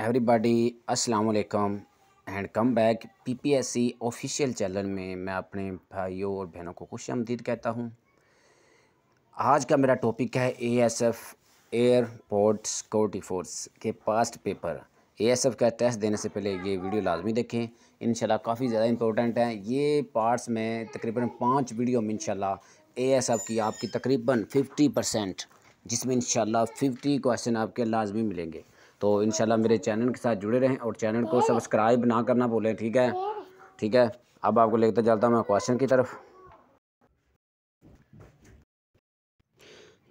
Everybody अस्सलाम वालेकुम and come back PPSC official channel में मैं अपने भाइयों और बहनों को खुश आमदीद कहता हूँ आज का मेरा टॉपिक है एएसएफ एयरपोर्ट सिक्योरिटी फोर्स के पास्ट पेपर एएसएफ का टेस्ट देने से पहले ये वीडियो लाजमी देखें इन काफ़ी ज़्यादा इंपॉर्टेंट है ये पार्ट्स में तकरीबन पाँच वीडियो में एस एफ की आपकी तकरीबन फिफ्टी परसेंट जिसमें इन फिफ्टी क्वेश्चन आपके लाजमी मिलेंगे तो इन मेरे चैनल के साथ जुड़े रहें और चैनल को सब्सक्राइब ना करना बोलें ठीक है ठीक है अब आपको लेकर चलता हूँ मैं क्वेश्चन की तरफ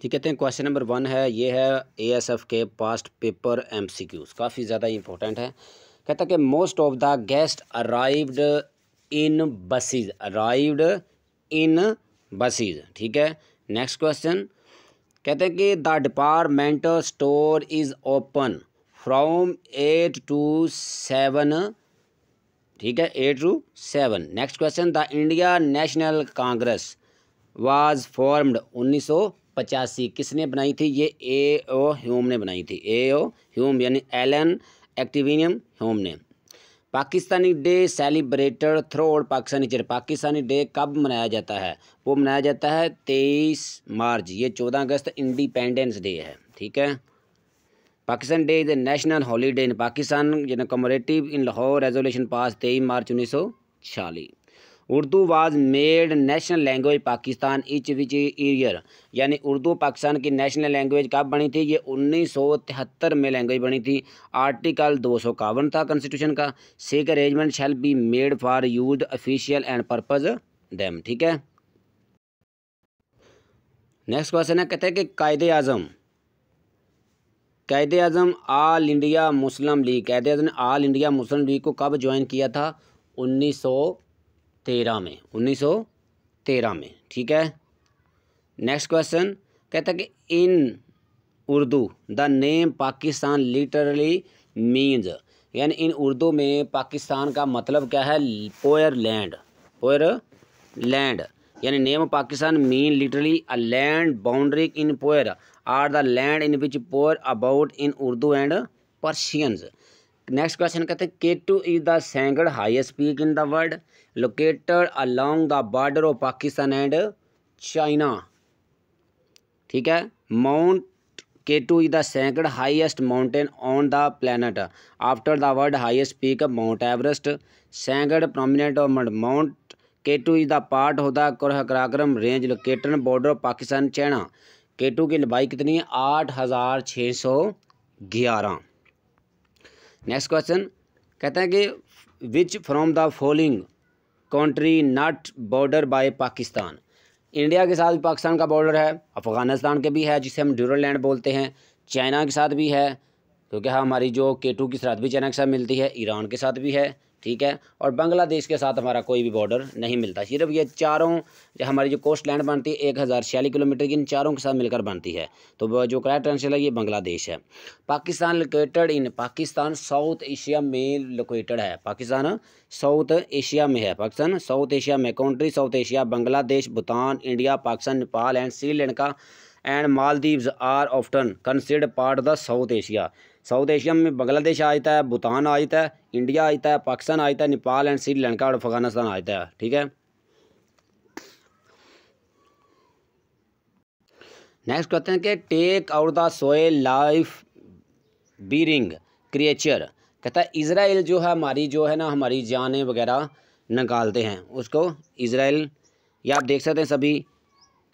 जी कहते हैं क्वेश्चन नंबर वन है ये है एएसएफ के पास्ट पेपर एमसीक्यूज काफ़ी ज़्यादा इंपॉर्टेंट है कहता कि most of the guest arrived in buses arrived in buses ठीक है नेक्स्ट क्वेश्चन कहते हैं कि the departmental store is open from eight to seven ठीक है eight to seven next question the India National Congress was formed उन्नीस सौ पचासी किसने बनाई थी ये ए ओ ह्यूम ने बनाई थी ए ओ ह्यूम यानी एलन एक्टिवियम ह्यूम ने पाकिस्तानी डे सेलिब्रेटेड थ्रो और पाकिस्तानी चेयर पाकिस्तानी डे कब मनाया जाता है वो मनाया जाता है तेईस मार्च ये चौदह अगस्त इंडिपेंडेंस डे है ठीक है Pakistan day is a national holiday in Pakistan जिन कमरेटिव इन लाहौर रेजोल्यूशन पास तेईस मार्च उन्नीस सौ छियाली Urdu was made national language Pakistan इच विच ईयर यानी उर्दू पाकिस्तान की नेशनल लैंग्वेज कब बनी थी ये उन्नीस सौ तिहत्तर में लैंग्वेज बनी थी आर्टिकल दो सौ इक्यावन था कॉन्स्टिट्यूशन का such arrangement shall be made for use official and purpose डैम ठीक है नेक्स्ट क्वेश्चन है कहते हैं कि कायदे आज़म कैद अज़म आल इंडिया मुस्लिम लीग कैद अज़म ने आल इंडिया मुस्लिम लीग को कब ज्वाइन किया था 1913 में 1913 में ठीक है नेक्स्ट क्वेश्चन कहता कि in Urdu the name Pakistan literally means यानी इन उर्दू में पाकिस्तान का मतलब क्या है पोयर लैंड पोयर लैंड यानी name Pakistan mean literally a land boundary in pure are the land in which pure about in Urdu and Persians next question कहते हैं K two is the second highest peak in the world located along the border of Pakistan and China ठीक है mount K two is the second highest mountain on the planet after the world highest peak mount Everest second prominent of mount K two is the part of the Karakoram range located border of Pakistan China K two की लंबाई कितनी है आठ हज़ार छः सौ ग्यारह next question कहते हैं कि which from the following country not border by Pakistan India के साथ पाकिस्तान का बॉर्डर है अफ़गानिस्तान के भी है जिसे हम ड्यूरल लैंड बोलते हैं चाइना के साथ भी है क्योंकि हाँ हमारी जो के टू की सरहद भी चाइना के साथ मिलती है ईरान के साथ भी है ठीक है और बांग्लादेश के साथ हमारा कोई भी बॉर्डर नहीं मिलता सिर्फ ये चारों हमारी जो कोस्ट लैंड बनती है एक हज़ार छियालीस किलोमीटर की इन चारों के साथ मिलकर बनती है तो जो करेक्ट आंसर है ये बांग्लादेश है Pakistan located in Pakistan south Asia में लोकेटेड है पाकिस्तान साउथ एशिया में है पाकिस्तान साउथ एशिया में country south Asia Bangladesh Bhutan India Pakistan Nepal and Sri Lanka and Maldives are often consider part the south Asia south Asia में बांग्लादेश आ जाता है भूटान आ जाता है इंडिया आ जाता है पाकिस्तान आ जाता है नेपाल एंड श्रीलंका और अफगानिस्तान आ जाता है ठीक है नेक्स्ट कहते हैं कि take out the sole life bearing creature कहता है इसराइल जो है हमारी जो है ना हमारी जाने वगैरह निकालते हैं उसको इसराइल या आप देख सकते हैं सभी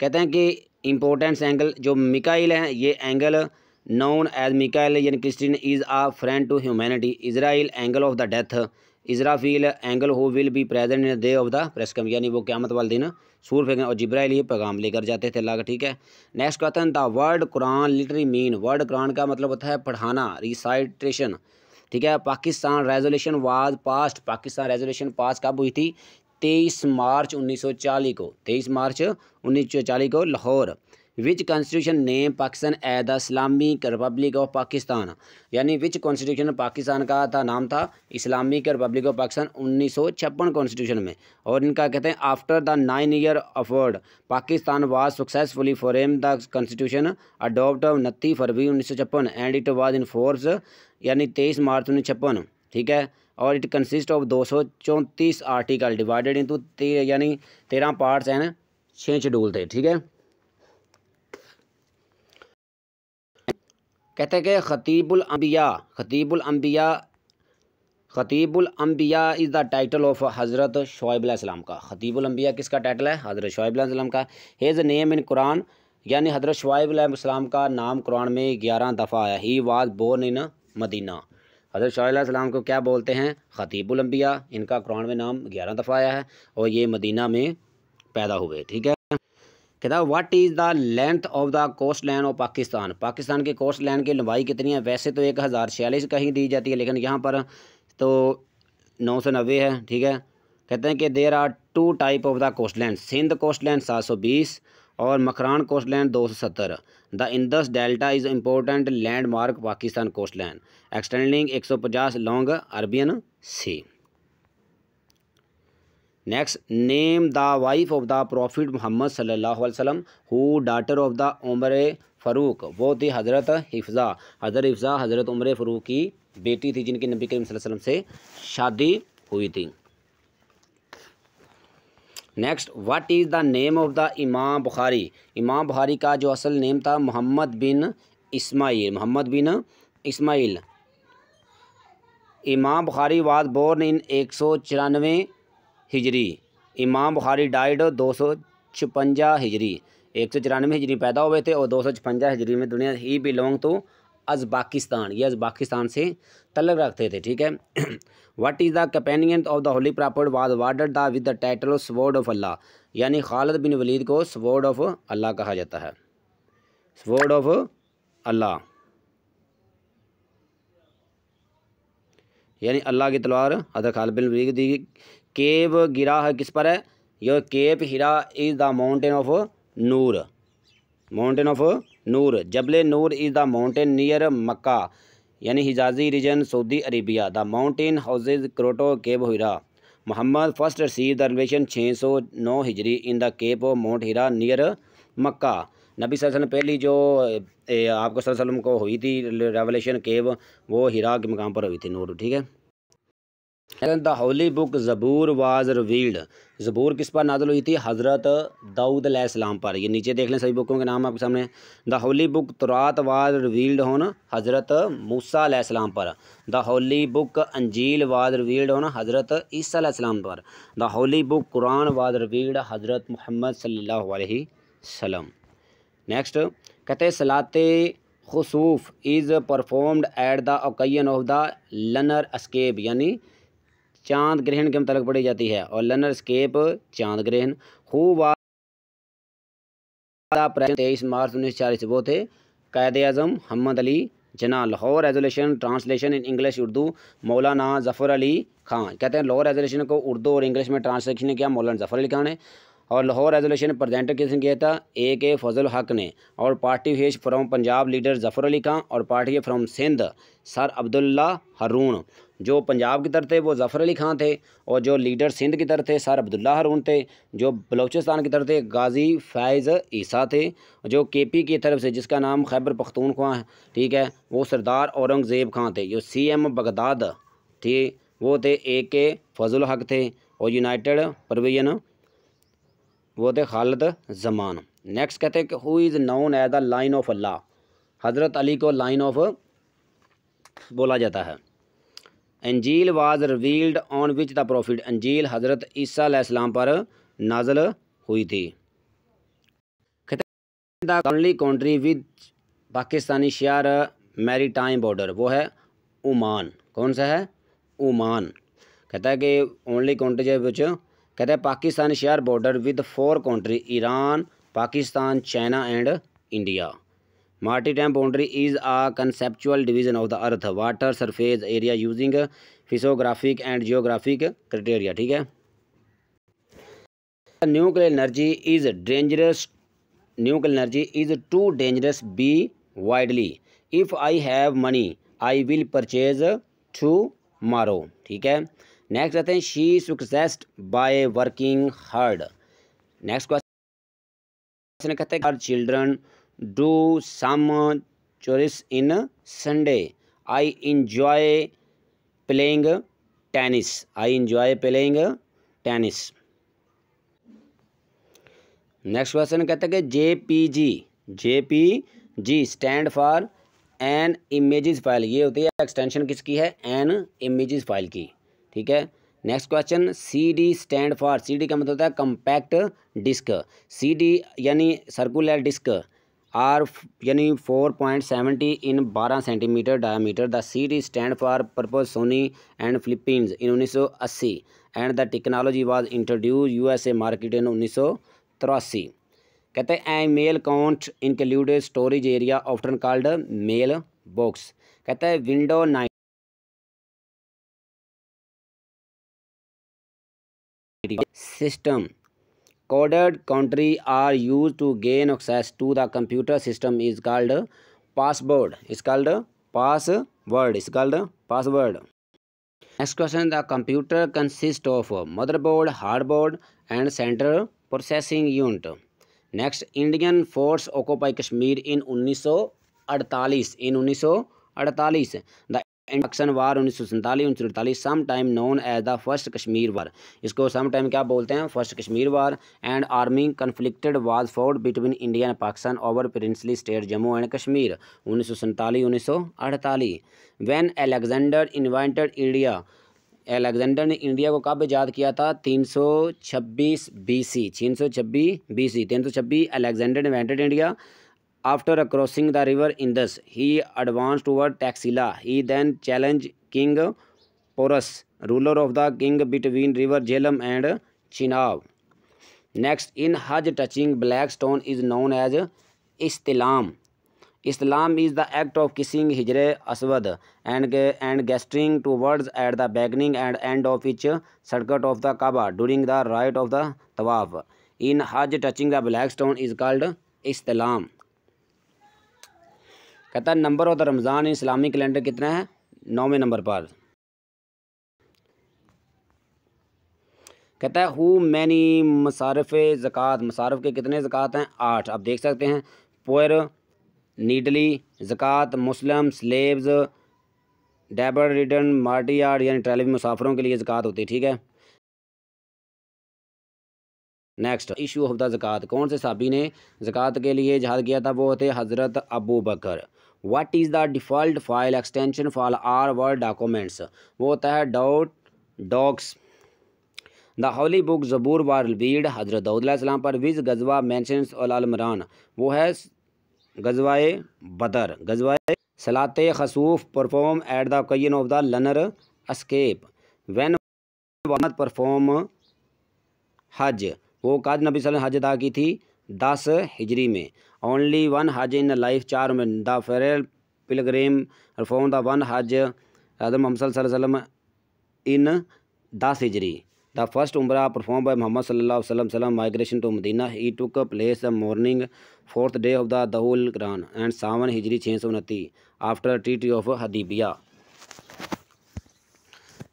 कहते हैं कि इम्पोर्टेंस एंगल जो मिकाइल हैं ये angel known as Mikail in Christian is a friend to humanity Israel angel of the death Israfil angel who will be present in day of the press come यानी वो क्यामत वाले दिन सूर फेंकने और जिब्राइल ये पैगाम लेकर जाते थे अल्लाह का ठीक है नेक्स्ट कहते हैं the word Quran literally mean word Quran का मतलब होता है पढ़ाना रिसाइट्रेशन ठीक है Pakistan resolution was passed Pakistan resolution pass कब हुई थी तेईस मार्च उन्नीस सौ चालीस को तेईस मार्च उन्नीस सौ चालीस को Lahore which constitution name Pakistan as the Islamic republic of Pakistan यानी विच कॉन्स्टिट्यूशन पाकिस्तान का था नाम था इस्लामिक रिपब्लिक ऑफ पाकिस्तान उन्नीस सौ छप्पन कॉन्स्टिट्यूशन में और इनका कहते हैं after the nine year afford Pakistan was successfully form the constitution adopt उनतीस फरवरी उन्नीस सौ छप्पन and it was in force यानी तेईस मार्च उन्नीस छप्पन ठीक है और इट कंसिस्ट ऑफ दो सौ चौंतीस आर्टिकल डिवाइडेड इंटू यानी तेरह पार्ट्स एंड छः शेड्यूल थे ठीक है कहते हैं कि ख़तीबुलम्बिया ख़तीबुलम्बिया ख़तीबुलम्बिया इज़ द टाइटल ऑफ हज़रत शुएब का ख़तीबुलम्बिया किसका टाइटल है हज़रत शुएब का हेज़ नेम इन कुरान यानी हज़रत शुएब का नाम कुरान में ग्यारह दफ़ा आया he was born in Medina हज़रत शाह को क्या बोलते हैं ख़तीबुलम्बिया इनका कुरान में नाम ग्यारह दफ़ा आया है और ये मदीना में पैदा हुए ठीक है कहता है what is the length of the coast line of Pakistan Pakistan के कोस्ट लाइन की लंबाई कितनी है वैसे तो एक हज़ार छियालीस कहीं दी जाती है लेकिन यहाँ पर तो नौ सौ नब्बे है ठीक है कहते हैं कि there are two type of the coast line Sindh coast line सात सौ बीस और मकरान कोस्ट लाइन दो सौ सत्तर the Indus delta is important landmark Pakistan coast line extending एक सौ पचास long Arabian sea next name the wife of the prophet Muhammad सल्लल्लाहु अलैहि वसल्लम हु डाटर ऑफ द उम्र फ़रूक वो थी हज़रत हिफ्ज़ा हज़रत हिफ्ज़ा हज़रत उम्र फ़रूक की बेटी थी जिनकी नबी करीम वसल्लम से शादी हुई थी next what is the name of the imam Bukhari इमाम बुखारी का जो असल नेम था मोहम्मद बिन इस्माइल मोहम्मद बिन इस्माइल इमाम बुखारी वाज बोर्न इन एक सौ चौरानवे हिजरी इमाम बुखारी डाइड दो सौ छपंजा हिजरी एक सौ चौरानवे हिजरी पैदा हुए थे और दो सौ छपंजा हिजरी में दुनिया ही बिलोंग टू अजबाकिस्तान ये अजबाकिस्तान से तलग रखते थे ठीक है what is the companion of the holy prophet was awarded the with the title of sword of Allah यानी खालद बिन वलीद को स्वर्ड ऑफ अल्लाह कहा जाता है स्वर्ड ऑफ अल्लाह यानी अल्लाह की तलवार other Khalid bin Walid cave Hira है किस पर है यो cave Hira is the mountain of Noor mountain of Noor जबले नूर is the mountain near Mecca यानी Hijazi region Saudi Arabia the mountain houses grotto cave Hira Muhammad first receive the relation छः सौ नौ हिजरी in the cave of mount Hira near Mecca नबी वसल्लम पहली जो ए, आपको वसल्लम को हुई थी रेवलेशन केव वो हीरा के मकाम पर हुई थी नूर ठीक है the holy book Zabur was revealed ज़बूर किस पर नाजल हुई थी हज़रत दाऊद अलैहिस्सलाम पर ये नीचे देख लें सभी बुकों के नाम आपके सामने the holy book Torah was revealed upon हज़रत मूसा अलैहिस्सलाम पर the holy book Injil was revealed upon हज़रत ईसा अलैहिस्सलाम पर the holy book Quran was revealed हज़रत मोहम्मद सल्लल्लाहु नेक्स्ट कहते सलाते खसूफ is performed at the occasion of the lunar अस्केब यानी चांद ग्रहण के मतलब पढ़ी जाती है और लर्नर स्केप चांद ग्रहण हु तेईस मार्च उन्नीस सौ चालीस वो थे कैद अजम हमद अली जना Lahore resolution translation in English Urdu मौलाना जफ़र अली खान कहते हैं लाहौर रेजोलेशन को उर्दू और इंग्लिश में ट्रांसलेशन किया मौलाना जफ़र अली खान ने और लाहौर रेजोल्यूशन प्रजेंट किसने किया था ए के फजल हक ने और party heads from Punjab leader Zafar Ali Khan और party from Sindh sir Abdullah Haroon जो पंजाब की तरफ थे वो जफ़र अली खां थे और जो लीडर सिंध की तरफ थे सर अब्दुल्ला हरून थे जो बलोचिस्तान की तरफ थे गाजी फैज़ ईसा थे जो के पी की तरफ से जिसका नाम खैबर पख्तून खां है ठीक है वो सरदार औरंगज़ेब खां थे जो सी एम बगदाद थी वो थे ए के फजल हक थे और यूनाइटेड प्रोविजन वो थे खालद जमान नेक्स्ट कहते हैं कि who is known as the lion of Allah हज़रत अली को लाइन ऑफ बोला जाता है Injil was revealed on which the prophet Injil हज़रत ईसा पर नाजल हुई थी दी कंट्री विद पाकिस्तानी शहर मैरी टाइम बॉर्डर वो है ओमान कौन सा है ओमान कहता है कि ओनली कंट्री विच कहते हैं Pakistan share border with four country Iran Pakistan China and India maritime boundary is a conceptual division of the earth water surface area using physiographic and geographic criteria ठीक है nuclear energy is dangerous nuclear energy is too dangerous be widely if I have money I will purchase two more ठीक है next कहते हैं she succeeded by working hard next question कहते हैं her children do some chores in Sunday I enjoy playing tennis I enjoy playing tennis next question कहते हैं कि J P G J P G stand for an images file ये होती है extension किसकी है एन इमेजेस फाइल की ठीक है next question C D stand for C D का मतलब होता है कम्पैक्ट डिस्क सी डी यानी सर्कुलर डिस्क आर यानी फोर पॉइंट सेवेंटी इन बारह centimetre diameter the C D stand for purpose Sony and Philips in उन्नीस सौ अस्सी and the technology was introduce U S A market in उन्नीस सौ तिरासी कहते हैं a mail count included storage area often called mail box कहते हैं window nine critical system. Coded country are used to gain access to the computer system is called password. It's called password. It's called password. Next question The computer consists of motherboard, hardboard, and central processing unit. Next Indian force occupy Kashmir in 1948 in 1948 the induction war उन्नीस सौ सैंतालीस उन्नीस सौ अड़तालीस some time known as the first Kashmir war इसको some time क्या बोलते हैं first Kashmir war and army conflicted was fought between India and Pakistan over princely state Jammu and Kashmir उन्नीस सौ सैंतालीस उन्नीस सौ अड़तालीस when Alexander invited India Alexander ने इंडिया को कब याद किया था तीन सौ सौ छब्बीस छब्बीस बी सी बी सी तीन सौ छब्बीस Alexander invited India After crossing the river Indus, he advanced toward Taxila. He then challenged King Porus, ruler of the king between river Jhelum and Chinab. Next, in Hajj touching black stone is known as Istilam. Islam is the act of kissing Hijre Aswad and, and gesturing towards at the beginning and end of each circuit of the Kaaba during the rite of the Tawaf. In Hajj touching the black stone is called Istilam. कहता है number of the Ramzan इस्लामी calendar कितना है नौवें number पर कहता है who many मसारफ ज़क़़त मसारफ के कितने ज़क़़त हैं आठ आप देख सकते हैं poor needy zakat Muslim slaves debtor return martyr yard यानी ट्रैवल मुसाफरों के लिए ज़क़़त होती है ठीक है नेक्स्ट इशू ऑफ द ज़क़़त कौन से साबी ने ज़क़़त के लिए जहाद किया था वो थे हज़रत Abu Bakr what is the default file extension for our Word documents वो होता है dot docx the holy book Zabur was Beed हज़रत दाऊदलाम पर विज गजवा मैं अलमरान वो है गजवाए बदर गजवाए सलात खसूफ परफॉर्म एट द कैन ऑफ द लनर अस्केप वैन परफॉर्म हज वो काज नबी सल हज अदा की थी दस हिजरी में Only one Hajj in a lifetime. The feral pilgrim performed the one Hajj Adam Muhammad Sallallahu in Das Hijri. The first Umrah performed by Muhammad Sallallahu Alaihi Wasallam migration to Medina. He took place the morning fourth day of the Dahul Quran and 7 Hijri 690 after Treaty of Hadibiyah.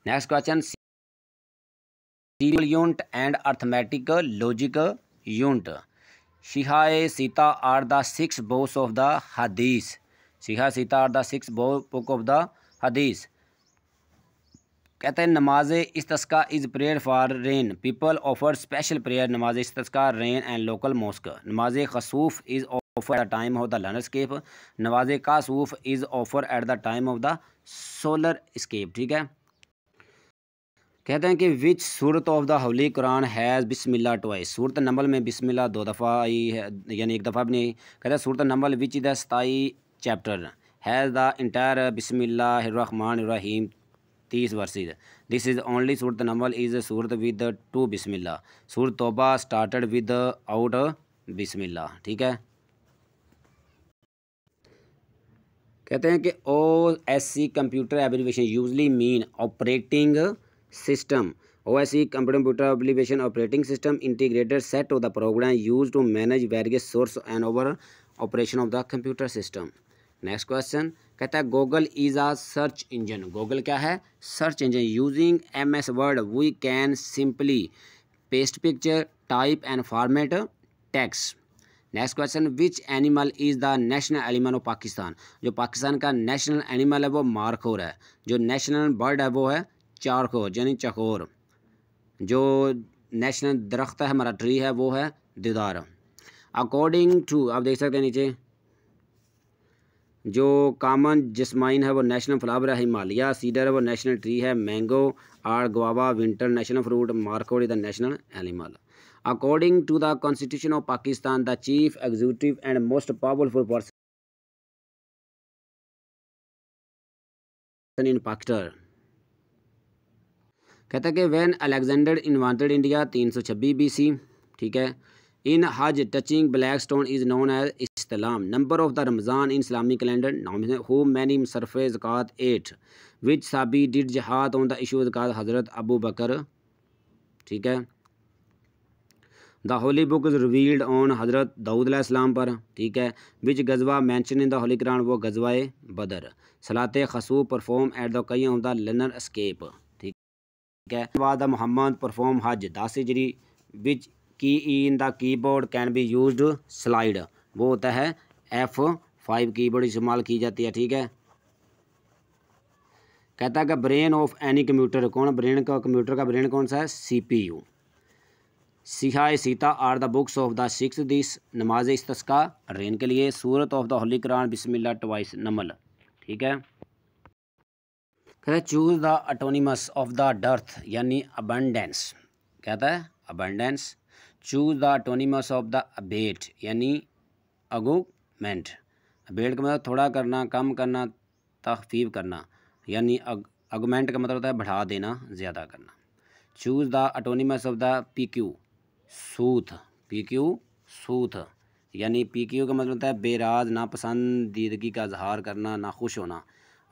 Next question serial unit and arithmetic logic unit शिहाए सीता are the six books of the hadith शिहा सीता are the six बो book of the hadith कहते हैं नमाज इस तस्का is prayer for rain people offer special prayer नमाज इस तस्का रेन एंड लोकल मोस्क नमाज खसूफ is offer at the time of the landscape नमाज कासूफ is offer at the time of the solar स्केप ठीक है कहते हैं कि विच सूरत of the holy Quran has बिसमिल्ला टॉइस सूरत नंबल में बिसमिल्ला दो दफ़ा आई है यानी एक दफ़ा भी नहीं कहते हैं सूरत नंबल विच द सताई चैप्टर हैज़ द इंटायर बिसमिल्लाहमान तीस वर्सेज दिस इज़ ओनली सूरत नंबल इज़ सूरत विद टू बिसमिल्ला सूरत तोबा स्टार्टड विद आउट बिसमिल्ला ठीक है कहते हैं कि O S C computer abbreviation usually mean operating S E computer application operating system integrated set of the program use to manage various source and over operation of the computer system next question कहता है Google is a search engine Google क्या है search engine using M S Word we can simply paste picture type and format text next question which animal is the national animal of Pakistan जो पाकिस्तान का national animal है वो markhor है जो national bird है वो है चारखोर यानी चकोर जो नेशनल दरख्त है हमारा ट्री है वो है दीदार अकॉर्डिंग टू आप देख सकते हैं नीचे जो कामन जस्माइन है वो नेशनल फ्लावर है हिमालय सीडर है वो नेशनल ट्री है mango or guava winter national fruit markhor is the national animal according to the constitution of Pakistan the chief executive and most powerful person in Pakistan कहता है कि वैन अलेक्जेंडर वांटेड इंडिया तीन सौ छब्बीस B C ठीक है in Hajj touching black stone is known as Islam number of the Ramzan in इस्लामी calendar नाम हो मैनी सरफ़े zakat at which Sahabi did jihad on the issue zakat Hazrat Abu Bakr ठीक है the holy book is revealed on Hazrat Daud इस्लाम पर ठीक है विच गजवा मैंशन इन द होली करान वो गजवाए बदर सलाते खसू परफॉर्म एट द कई ऑफ द लनर स्केप बाद मुहम्मद परफॉर्म हज दस surgery which key in the keyboard can be use slide वो होता है एफ फाइव की बोर्ड इस्तेमाल की जाती है ठीक है कहता है कि ब्रेन ऑफ एनी कंप्यूटर कौन ब्रेन का कंप्यूटर का ब्रेन कौन सा है सी पी यू सिहा सीता are the books of the six this namaz तस्का रेन के लिए सूरत of the holy Quran Bismillah twice Naml ठीक है कहते choose the antonyms of the dearth यानी अबंडेंस कहता है abundance choose the antonyms of the abate यानी अगोमेंट अबेट का मतलब थोड़ा करना कम करना तखफीफ करना यानी अगुमेंट का मतलब होता है बढ़ा देना ज़्यादा करना choose the antonyms of the pique soothe pique soothe यानी पी क्यू का मतलब होता है बेराज नापसंदीदगी का इजहार करना ना खुश होना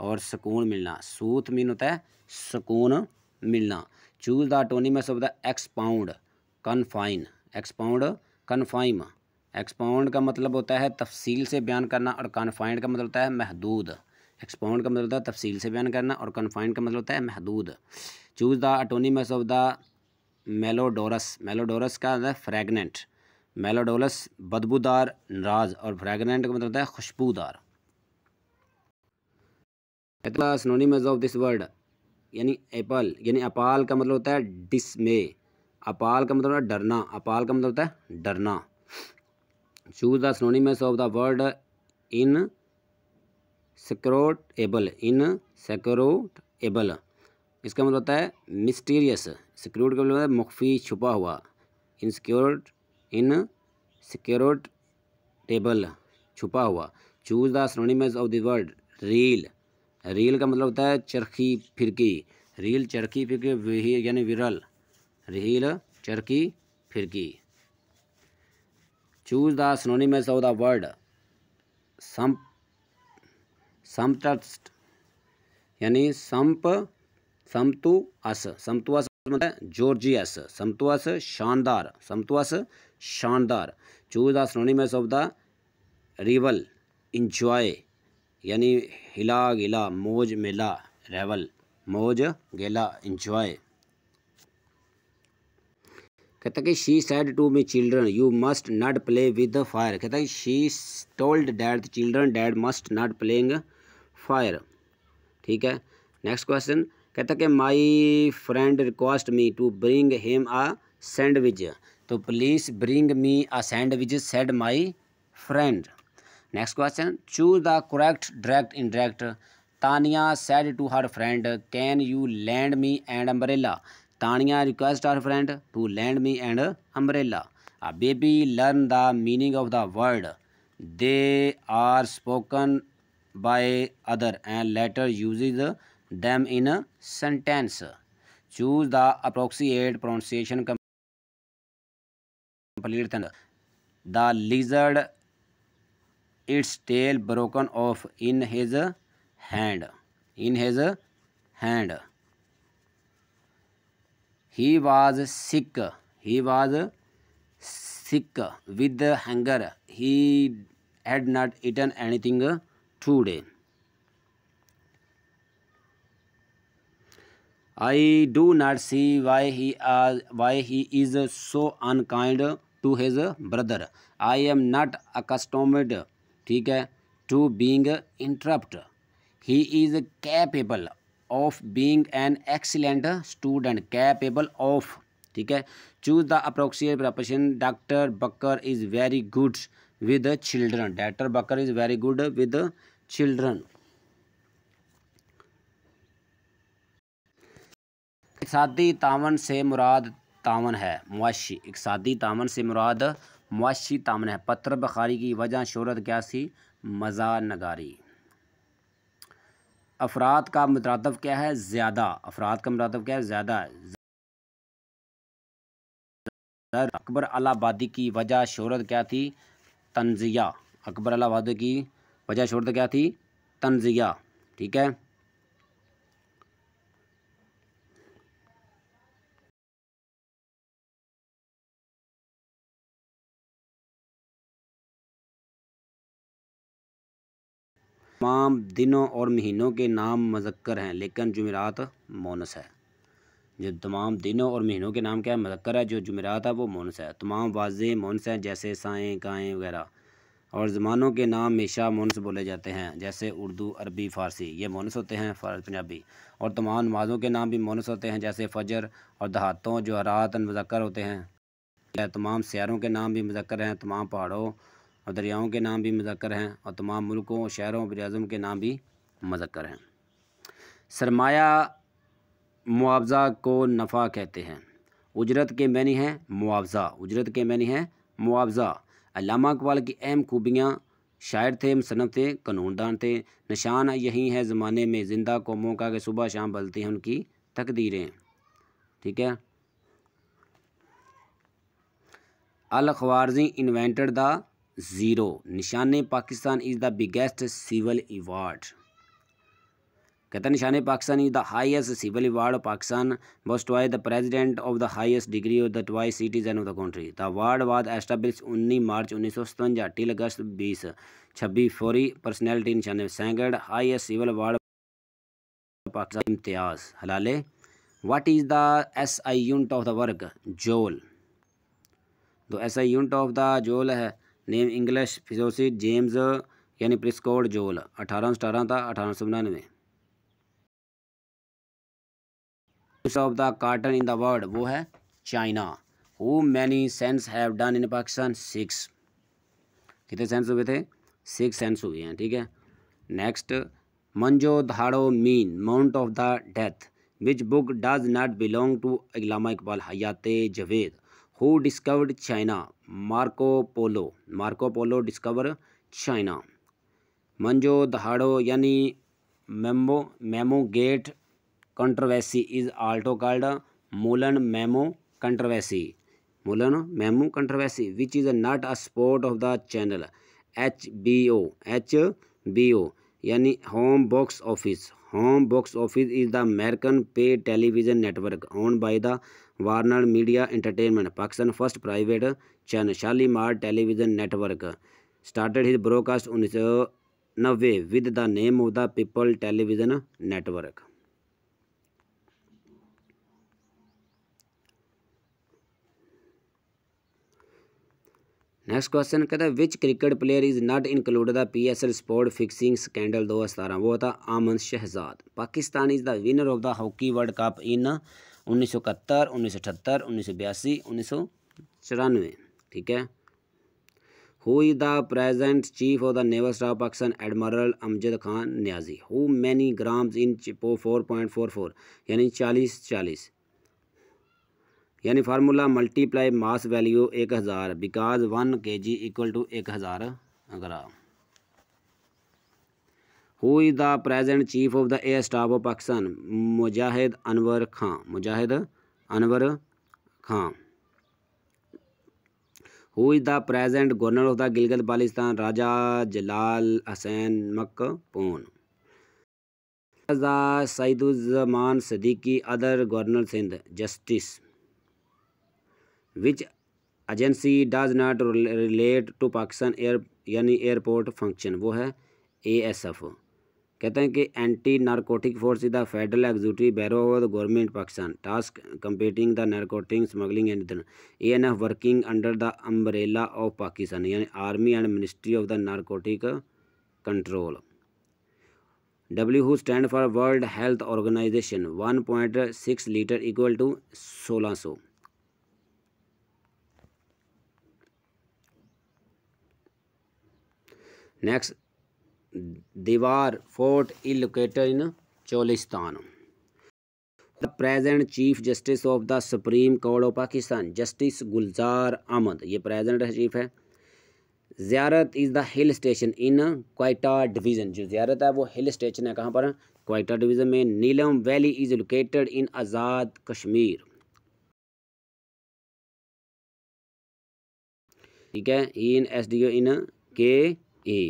और सुकून मिलना सूत मीन होता है सुकून मिलना choose the antonyms of the expound confine expound confine expound का मतलब होता है तफसील से बयान करना और कन्फाइंड का मतलब होता है महदूद एक्सपाउंड का मतलब होता है तफसील से बयान करना और कन्फाइंड का मतलब होता है महदूद choose the antonyms of the malodorous malodorous का मतलब है फ्रेगनेंट मेलोडोरस बदबूदार नाराज और फ्रेगनेंट का मतलब होता है खुशबूदार एनिमज ऑफ दिस वर्ड यानी एपल यानी अपाल का मतलब होता है डिसमे अपाल का मतलब होता है डरना अपाल का मतलब होता है डरना choose the synonyms of the word inscrutable inscrutable इसका मतलब होता है मिस्टीरियस सिक्योर्ड का मतलब होता है मुखफी छुपा हुआ इन इनसिक्योर्ड इन सिक्योर्टेबल छुपा हुआ choose the synonyms of the word reel reel का मतलब होता है चरखी फिरकी रील चरखी फिरकी वही यानी विरल रील चरखी फिरकी choose the synonyms of the word सम समटस्ट यानी संप समतुअस समतुअस मतलब जॉर्जियस समतुअस शानदार समतुअस शानदार choose the synonyms of the revel enjoy यानी हिला गिला मौज मेला रेवल मौज गेला इंजॉय कहता कि she said to me children you must not play with the fire कहता कि she told dad children dad must not playing fire ठीक है नेक्स्ट क्वेश्चन कहता कि my friend request me to bring him a sandwich तो please bring me a sandwich said my friend next question choose the correct direct indirect Tania said to her friend can you lend me and umbrella Tania request her friend to lend me and umbrella a baby learn the meaning of the word they are spoken by other and later use them in sentence choose the appropriate pronunciation complete the lizard its tail broken off in his hand in his hand he was sick he was sick with the hunger he had not eaten anything today i do not see why he uh, why he is so unkind to his brother i am not accustomed ठीक है to being interrupt he is capable of being an excellent student capable of ठीक है choose the appropriate preposition doctor Baker is very good with children doctor Baker is very good with children इकसादी तावन से मुराद तावन है मुआशी इकसादी तावन से मुराद मुआशी है पत्र बखारी की वजह शहरत क्या सी मज़ा नगारी अफराद का मुतरदफ़ क्या है ज़्यादा अफराद का मुतरदफ़ क्या है ज़्यादा अकबर अलाबादी की वजह शहरत क्या थी तनज़िया अकबर अलाबादी की वजह शहरत क्या थी तनज़िया ठीक है तमाम दिनों और महीनों के नाम मज़क्कर हैं लेकिन जुमेरात मोनस है जो तमाम दिनों और महीनों के नाम क्या है मज़क्कर है जो जुमेरात है वो मोनस है तमाम वाजे मोनस हैं जैसे साएँ गाएँ वगैरह और ज़मानों के नाम हमेशा मोनस बोले जाते हैं जैसे उर्दू अरबी फ़ारसी ये मोनस होते हैं पंजाबी और तमाम नमाज़ों के नाम भी मोनस होते हैं जैसे फ़जर और दहातों हरात मज़क्कर होते हैं तमाम सैरों के नाम भी मज़क्कर हैं तमाम पहाड़ों और दरियाओं के नाम भी मज़क्र हैं और तमाम मुल्कों और शहरों ब्रज़म के नाम भी मज़क्र हैं सरमाया मुआवजा को नफ़ा कहते हैं उजरत के मैनी हैं मुआवजा उजरत के मैनी हैं मुआवजा अलामा अकबाल की अहम खूबियाँ शायर थे मुसनफ़ थे कानूनदान थे निशान यही है ज़माने में ज़िंदा कौमों का कि सुबह शाम बलती हैं उनकी तकदीरें ठीक है अलखवारजी inventor the zero Nishan-e Pakistan is the biggest civil award कहता Nishan-e Pakistan is the highest civil award Pakistan was twice the president of the highest degree of the twice citizen of the country the award was establish उन्नीस March उन्नीस सौ सतवंजा till August बीस छब्बीस फौरी personality Nishan-e सेंगड highest civil award Pakistan Imtiaz Hilal-e what is the S I unit of the work joule तो S I unit of the joule है name English फिजोसी James यानी प्रिस्कोड जोल अठारह सौ अठारह था अठारह सौ उनानवे ऑफ द कार्टन इन द वर्ल्ड वो है China how many census have done in Pakistan six कितने सेंस हुए थे सिक्स सेंस हुए हैं ठीक है next Mohenjo Daro mean mount of the death which book does not belong to Allama Iqbal Hayat Javed who discovered China? Marco Polo. Marco Polo discovered China. Manjo Dahado Yani Memo Memo Gate controversy is also called Mulan Memo controversy. Mulan Memo controversy, which is not a sport of the channel. HBO. HBO. Yani Home Box Office. Home Box Office is the American pay television network owned by the Warner media entertainment Pakistan first private channel Shalimar television network started his broadcast उन्नीस नब्बे with the name of the people television network next question कहता है which cricket player is not include the P S L sport fixing scandal दो हज़ार सतारह वो था Aman Shahzad Pakistan is the winner of the hockey world cup in उन्नीस सौ इकहत्तर उन्नीस सौ अठहत्तर उन्नीस सौ बयासी उन्नीस सौ चौरानवे ठीक है who is the present chief of the naval staff Pakistan admiral Amjad Khan Niazi how many grams in four point four four यानी चालीस चालीस यानी फार्मूला मल्टीप्लाई मास वैल्यू एक हज़ार बिकॉज वन के जी इक्वल टू एक हज़ार gram who is the present chief of the air staff of Pakistan Mujahid Anwar Khan Mujahid Anwar Khan who is the present governor of the Gilgit Baltistan Raja Jalal Hussain Maqpoon the Saeeduzzaman Siddiqui other governor Sindh justice which agency does not relate to Pakistan air यानी airport function वो है A S F कहते हैं कि anti narcotic force is the federal executive bureau of the government Pakistan task combating the narcotic smuggling and A N F working under the umbrella of Pakistan यानी army and ministry of the narcotic control W who stand for world health organization one point six litre equal to सोलह सौ next Derawar fort is located in Cholistan the present chief justice of the supreme court of Pakistan justice Gulzar Ahmed ये present chief है Ziarat is the hill station in Quetta division जो ज्यारत है वो hill station है कहाँ पर क्वाइटा डिवीज़न में Neelam valley is located in Azad Kashmir ठीक है इन एसडीओ इन के ई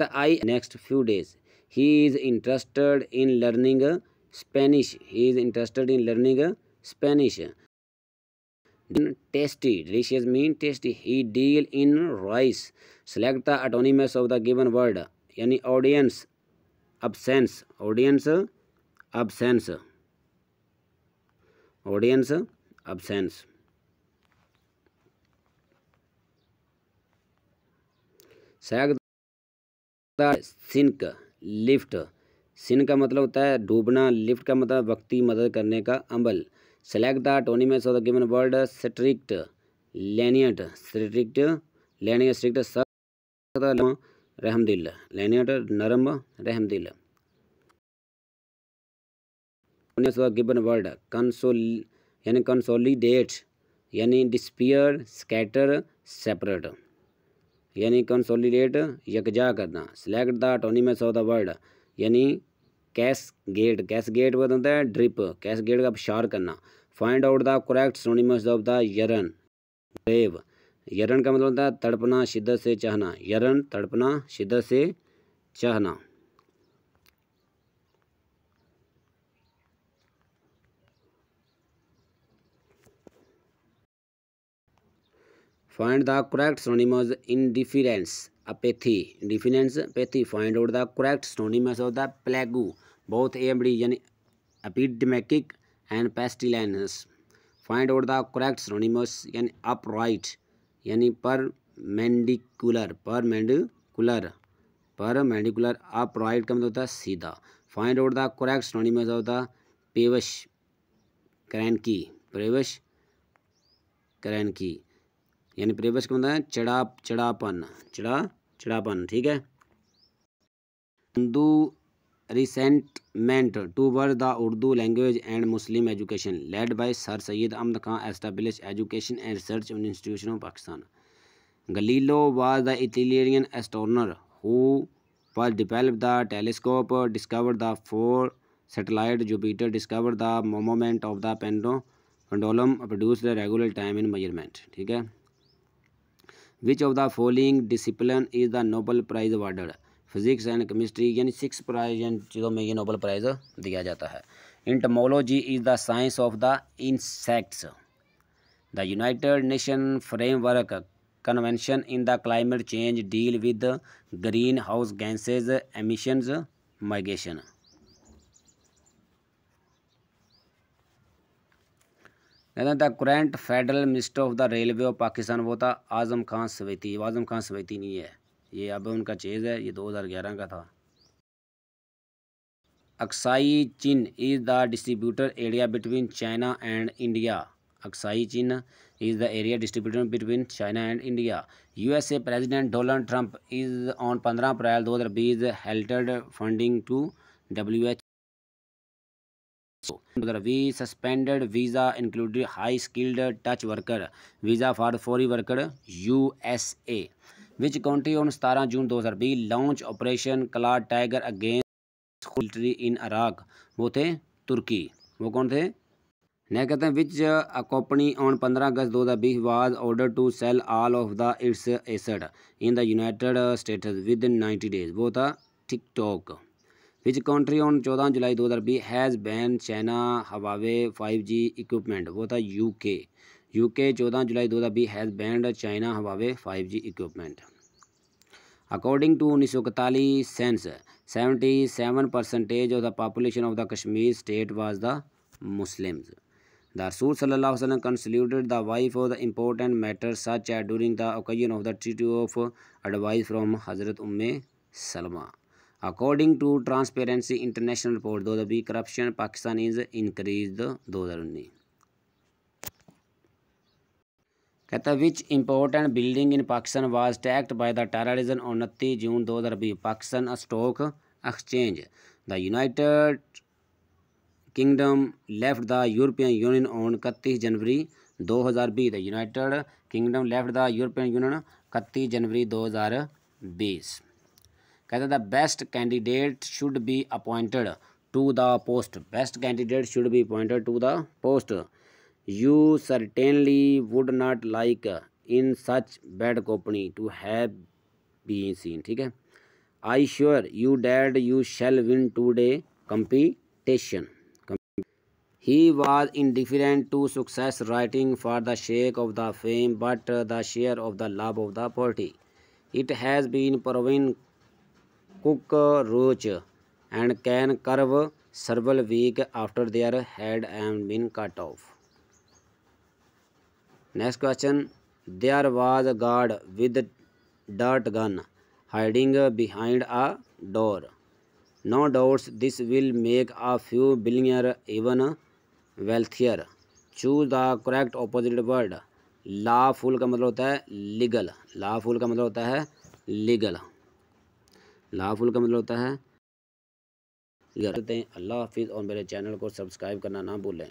the I next few days he is interested in learning Spanish he is interested in learning Spanish tasty delicious mean tasty he deal in rice select the antonyms of the given word यानी audience absence audience absence audience absence select है sink lift सिन का मतलब होता है डूबना lift का मतलब वक्ती मदद करने का अमल select the antonyms of the given word strict lenient strict lenient strict रहमदिल लेनियट नरम रहमदिल गिवन वर्ड कंसोल यानी कंसोलिडेट यानी डिस्पियर स्कैटर सेपरेट यानी कंसोलिडेट यकजा करना select the antonyms of the word यानी कैश गेट कैश गेट का है ड्रिप कैश गेट का शार करना find out the correct synonyms of the yearn crave yearn का मतलब होता है तड़पना शिद्दत से चाहना यरन तड़पना शिद्दत से चाहना find the correct synonyms indifference apathy indifference apathy find out the correct synonyms of the plague बहुत एमडी यानी epidemic and pestilence find out the correct synonyms यानी अपराइट यानी पर मैंडिकुलर पर मैंडिकुलर पर मैंडिकुलर अपराइट का मतलब होता है सीधा find out the correct synonyms of the peevish cranky peevish cranky यानी प्रेवस क्या मतलब है चिड़ा चिड़ापन चिड़ा चिड़ापन ठीक है Hindu resentment word the Urdu language and Muslim education led by sir Syed Ahmed Khan establish education and research institution of Pakistan Galileo was the Italian astronomer who develop the telescope discover the four satellite Jupiter discover the movement of the पेंडो pendulum produce the regular time in measurement ठीक है which of the following discipline is the Nobel prize awarded physics and chemistry यानी six prize इन चीज़ों में ये Nobel prize दिया जाता है entomology is the science of the insects the United Nation framework convention in the climate change deal with greenhouse gases emissions mitigation कहते हैं the current federal minister of the railway of Pakistan वो था आज़म खान सवेती आज़म खान सवेती नहीं है ये अब उनका Chase है ये 2011 का था Aksai Chin is the distributor area between China and India Aksai Chin is the area distributor between China and India U S A president Donald Trump is on पंद्रह अप्रैल दो हज़ार बीस हेल्टेड फंडिंग टू डब्ल्यू मतलब we suspended visa included high skilled touch worker visa for foreign worker U S A which country on सतारह June दो हज़ार बी launch operation claw tiger against इन Iraq वो थे तुर्की वो कौन थे नया कहते हैं विच कंपनी ऑन पंद्रह अगस्त दो हज़ार बीस was order to sell all of the its asset in the United States within ninety days वो था टिकटॉक विच कंट्री ऑन चौदह जुलाई दो हज़ार be has ban China Huawei five G equipment वो था यू के यू के चौदह जुलाई दो हज़ार be has banned China Huawei five G equipment according to उन्नीस सौ इकतालीस census seventy seven percentage of the population of the Kashmir state was the Muslim the रसूल sallallahu alaihi wasallam consulted the wife for the important matters such as during the occasion of the treaty of advice from Hazrat According to Transparency International report, though the corruption in Pakistan is increased 2019. Kata, which important building in Pakistan was attacked by the terrorism on 30 June 2000. Pakistan Stock Exchange. The United Kingdom left the European Union on 31 January 2000. The United Kingdom left the European Union 31 January 2020. कहता था best candidate should be appointed to the post best candidate should be appointed to the post you certainly would not like in such bad company to have be seen ठीक है I sure you dad you shall win to competition. He was indifferent to success writing for the sake of the fame but the share of the love of the party. It has been proven cockroach and can करव several week after their had and been cut off next question there was guard with dirt gun hiding behind a door no doubts this will make a few billionaire even wealthier choose the correct opposite word lawful का मतलब होता है legal ला lawful का मतलब होता है legal lawful का मतलब होता है अल्लाह हाफिज़ और मेरे चैनल को सब्सक्राइब करना ना भूलें